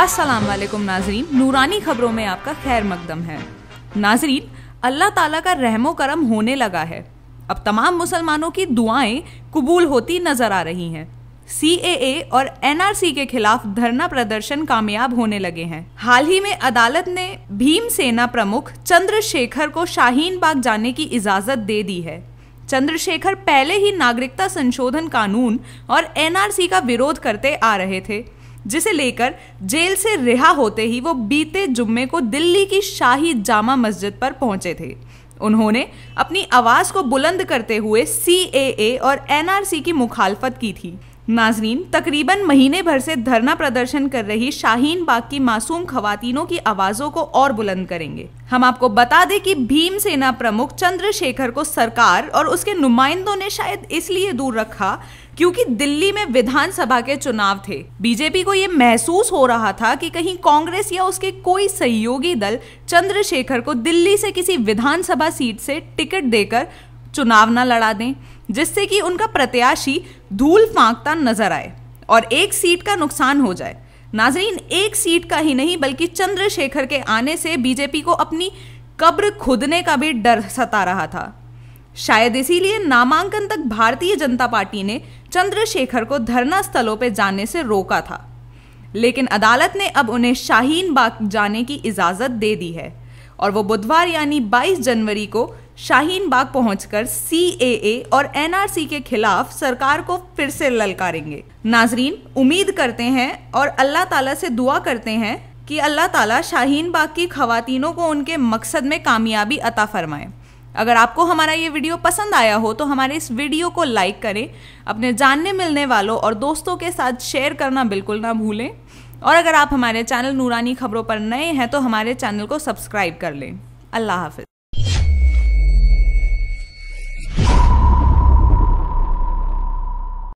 अस्सलाम वालेकुम नाजरीन नूरानी खबरों में आपका खैर मकदम है नाजरीन अल्लाह ताला का रहमो करम होने लगा है अब तमाम मुसलमानों की दुआएं कबूल होती नजर आ रही हैं सी ए और एन के खिलाफ धरना प्रदर्शन कामयाब होने लगे हैं हाल ही में अदालत ने भीम सेना प्रमुख चंद्रशेखर को शाहीन बाग जाने की इजाजत दे दी है चंद्रशेखर पहले ही नागरिकता संशोधन कानून और एनआरसी का विरोध करते आ रहे थे जिसे लेकर जेल से रिहा होते ही वो बीते जुम्मे को दिल्ली की शाही जामा मस्जिद पर पहुंचे थे उन्होंने अपनी आवाज़ को बुलंद करते हुए सी और एनआरसी की मुखालफत की थी नाजरीन तकरीबन महीने भर से धरना प्रदर्शन कर रही शाहीन बाग की मासूम खवातीनों की आवाज़ों को और बुलंद करेंगे हम आपको बता दें कि भीम सेना प्रमुख चंद्रशेखर को सरकार और उसके नुमाइंदों ने शायद इसलिए दूर रखा क्योंकि दिल्ली में विधानसभा के चुनाव थे बीजेपी को यह महसूस हो रहा था कि कहीं कांग्रेस या उसके कोई सहयोगी दल चंद्रशेखर को दिल्ली से किसी विधानसभा सीट से टिकट देकर चुनाव न लड़ा दें जिससे कि उनका प्रत्याशी धूल फांकता नजर आए और एक सीट का नुकसान हो जाए नाजरीन एक सीट का ही नहीं बल्कि चंद्रशेखर के आने से बीजेपी को अपनी कब्र खुदने का भी डर सता रहा था शायद इसीलिए नामांकन तक भारतीय जनता पार्टी ने चंद्रशेखर को धरना स्थलों पर जाने से रोका था लेकिन अदालत ने अब उन्हें शाहीन बाग जाने की इजाज़त दे दी है और वो बुधवार यानी 22 जनवरी को शाहीन बाग पहुंचकर सीएए और एनआरसी के खिलाफ सरकार को फिर से ललकारेंगे नाजरीन उम्मीद करते हैं और अल्लाह ताला से दुआ करते हैं कि अल्लाह ताला शाहीन बाग की खातिनों को उनके मकसद में कामयाबी अता फरमाए अगर आपको हमारा ये वीडियो पसंद आया हो तो हमारे इस वीडियो को लाइक करें अपने जानने मिलने वालों और दोस्तों के साथ शेयर करना बिल्कुल ना भूलें और अगर आप हमारे चैनल नूरानी खबरों पर नए हैं तो हमारे चैनल को सब्सक्राइब कर लें अल्लाह हाफिज़